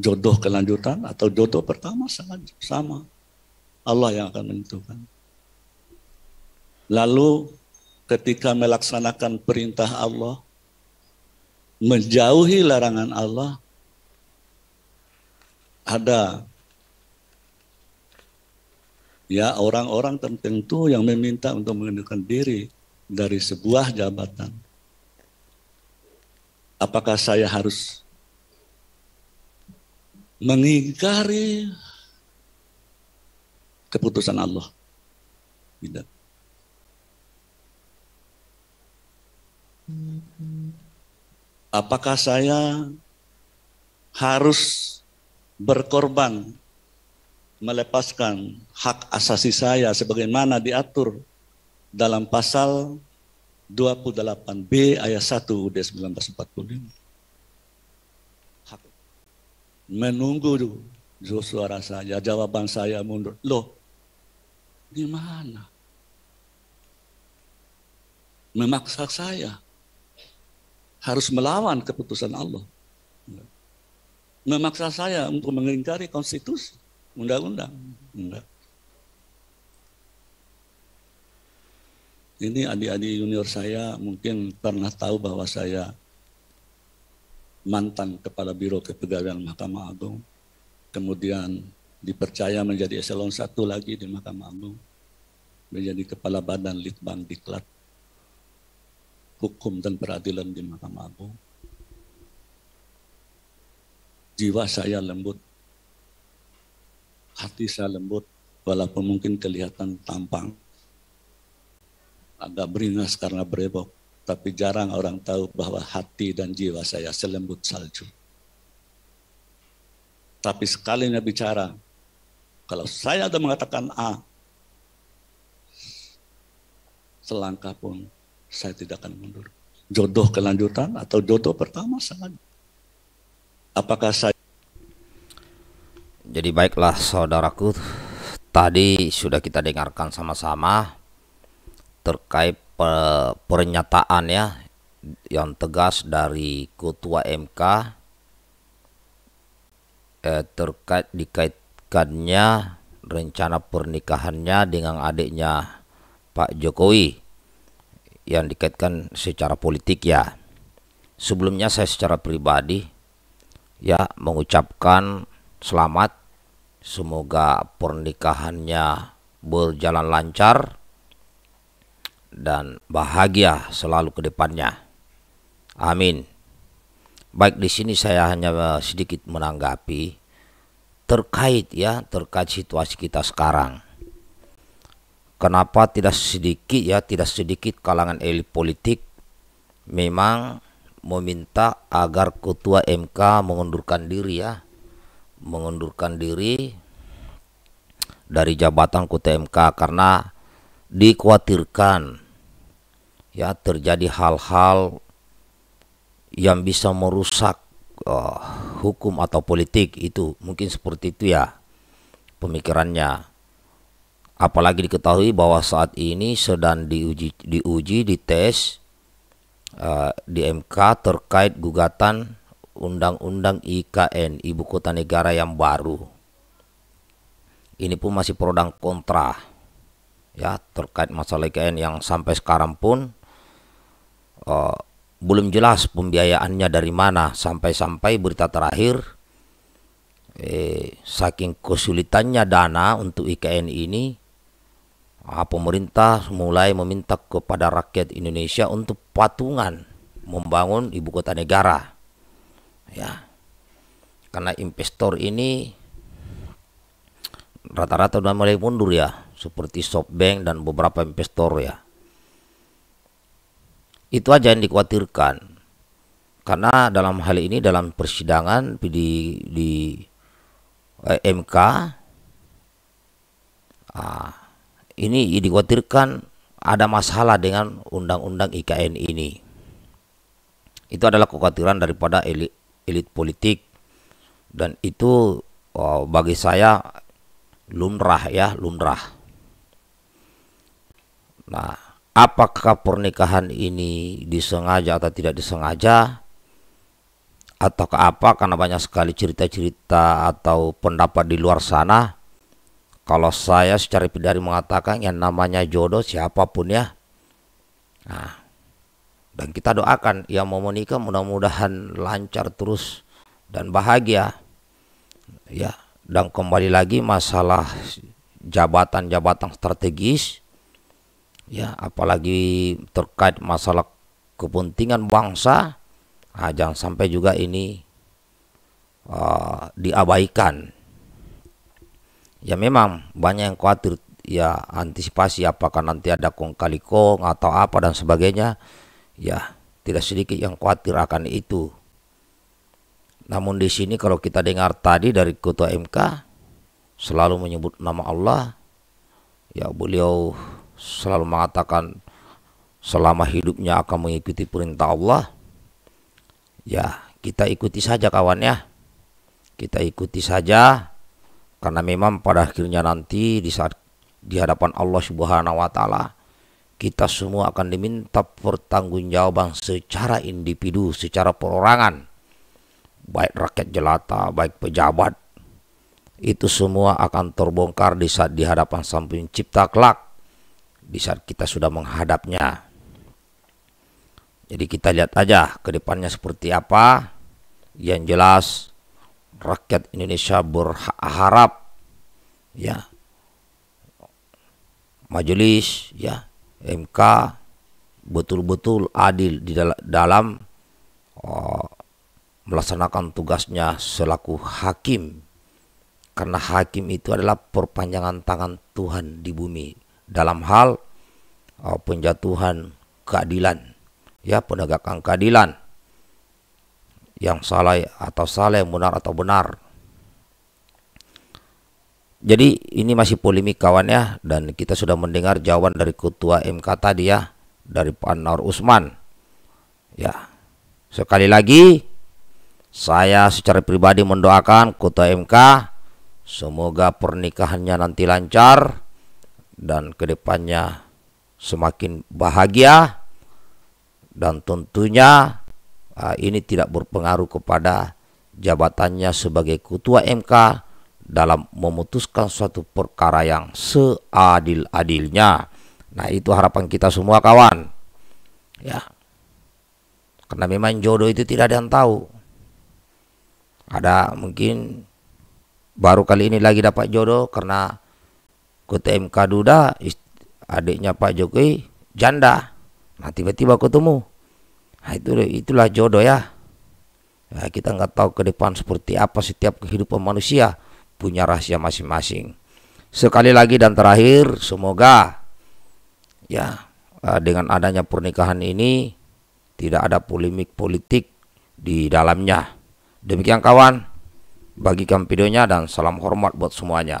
jodoh kelanjutan atau jodoh pertama sangat sama. Allah yang akan menentukan. Lalu ketika melaksanakan perintah Allah, menjauhi larangan Allah, ada ya orang-orang tertentu yang meminta untuk mengundurkan diri dari sebuah jabatan. Apakah saya harus mengingkari keputusan Allah. Tidak. Apakah saya harus berkorban melepaskan hak asasi saya sebagaimana diatur dalam pasal 28B ayat 1 UD 1945 menunggu dulu suara saya, jawaban saya mundur. Loh, di mana? Memaksa saya harus melawan keputusan Allah. Memaksa saya untuk mengingkari konstitusi, undang-undang. Enggak. Ini adik-adik junior saya mungkin pernah tahu bahwa saya mantan Kepala Biro Kepegawaian Mahkamah Agung, kemudian dipercaya menjadi eselon satu lagi di Mahkamah Agung, menjadi Kepala Badan Litbang Diklat, Hukum dan Peradilan di Mahkamah Agung. Jiwa saya lembut, hati saya lembut, walaupun mungkin kelihatan tampang, agak beringas karena berebok, tapi jarang orang tahu bahwa hati dan jiwa saya selembut salju. Tapi sekali sekalinya bicara, kalau saya ada mengatakan A, selangkah pun saya tidak akan mundur. Jodoh kelanjutan atau jodoh pertama sangat. Apakah saya... Jadi baiklah saudaraku, tadi sudah kita dengarkan sama-sama terkait pernyataan ya yang tegas dari ketua MK eh, terkait dikaitkannya rencana pernikahannya dengan adiknya Pak Jokowi yang dikaitkan secara politik ya. Sebelumnya saya secara pribadi ya mengucapkan selamat semoga pernikahannya berjalan lancar dan bahagia selalu ke depannya. Amin. Baik di sini saya hanya e, sedikit menanggapi terkait ya terkait situasi kita sekarang. Kenapa tidak sedikit ya tidak sedikit kalangan elit politik memang meminta agar ketua MK mengundurkan diri ya mengundurkan diri dari jabatan ketua MK karena dikhawatirkan ya terjadi hal-hal yang bisa merusak uh, hukum atau politik itu mungkin seperti itu ya pemikirannya apalagi diketahui bahwa saat ini sedang diuji diuji dites uh, di MK terkait gugatan undang-undang IKN ibu kota negara yang baru ini pun masih pro dan kontra ya terkait masalah IKN yang sampai sekarang pun uh, belum jelas pembiayaannya dari mana sampai-sampai berita terakhir eh, saking kesulitannya dana untuk IKN ini uh, pemerintah mulai meminta kepada rakyat Indonesia untuk patungan membangun ibu kota negara ya karena investor ini rata-rata sudah mulai mundur ya seperti SoftBank dan beberapa investor ya itu aja yang dikhawatirkan. Karena dalam hal ini dalam persidangan di di eh, MK ah, ini dikhawatirkan ada masalah dengan undang-undang IKN ini. Itu adalah kekhawatiran daripada elit, elit politik dan itu oh, bagi saya lumrah ya, lumrah. Nah, apakah pernikahan ini disengaja atau tidak disengaja atau ke apa karena banyak sekali cerita-cerita atau pendapat di luar sana kalau saya secara pribadi mengatakan yang namanya jodoh siapapun ya nah dan kita doakan yang mau menikah mudah-mudahan lancar terus dan bahagia ya dan kembali lagi masalah jabatan-jabatan strategis ya apalagi terkait masalah kepentingan bangsa nah, jangan sampai juga ini uh, diabaikan ya memang banyak yang khawatir ya antisipasi apakah nanti ada kong kali kong atau apa dan sebagainya ya tidak sedikit yang khawatir akan itu namun di sini kalau kita dengar tadi dari ketua MK selalu menyebut nama Allah ya beliau selalu mengatakan selama hidupnya akan mengikuti perintah Allah, ya kita ikuti saja kawan ya. Kita ikuti saja karena memang pada akhirnya nanti di saat di hadapan Allah Subhanahu wa taala kita semua akan diminta pertanggungjawaban secara individu, secara perorangan. Baik rakyat jelata, baik pejabat. Itu semua akan terbongkar di saat di hadapan sang pencipta kelak di saat kita sudah menghadapnya. Jadi kita lihat aja ke depannya seperti apa. Yang jelas rakyat Indonesia berharap ya majelis ya MK betul-betul adil di dalam, oh, melaksanakan tugasnya selaku hakim karena hakim itu adalah perpanjangan tangan Tuhan di bumi dalam hal uh, penjatuhan keadilan ya penegakan keadilan yang salah atau salah yang benar atau benar jadi ini masih polemik kawan ya dan kita sudah mendengar jawaban dari ketua MK tadi ya dari Pak Nur Usman ya sekali lagi saya secara pribadi mendoakan ketua MK semoga pernikahannya nanti lancar dan kedepannya semakin bahagia dan tentunya uh, ini tidak berpengaruh kepada jabatannya sebagai ketua MK dalam memutuskan suatu perkara yang seadil-adilnya. Nah, itu harapan kita semua kawan. Ya. Karena memang jodoh itu tidak ada yang tahu. Ada mungkin baru kali ini lagi dapat jodoh karena ke MK Duda adiknya Pak Jokowi janda nah tiba-tiba ketemu nah, itu itulah jodoh ya nah, kita nggak tahu ke depan seperti apa setiap kehidupan manusia punya rahasia masing-masing sekali lagi dan terakhir semoga ya eh, dengan adanya pernikahan ini tidak ada polemik politik di dalamnya demikian kawan bagikan videonya dan salam hormat buat semuanya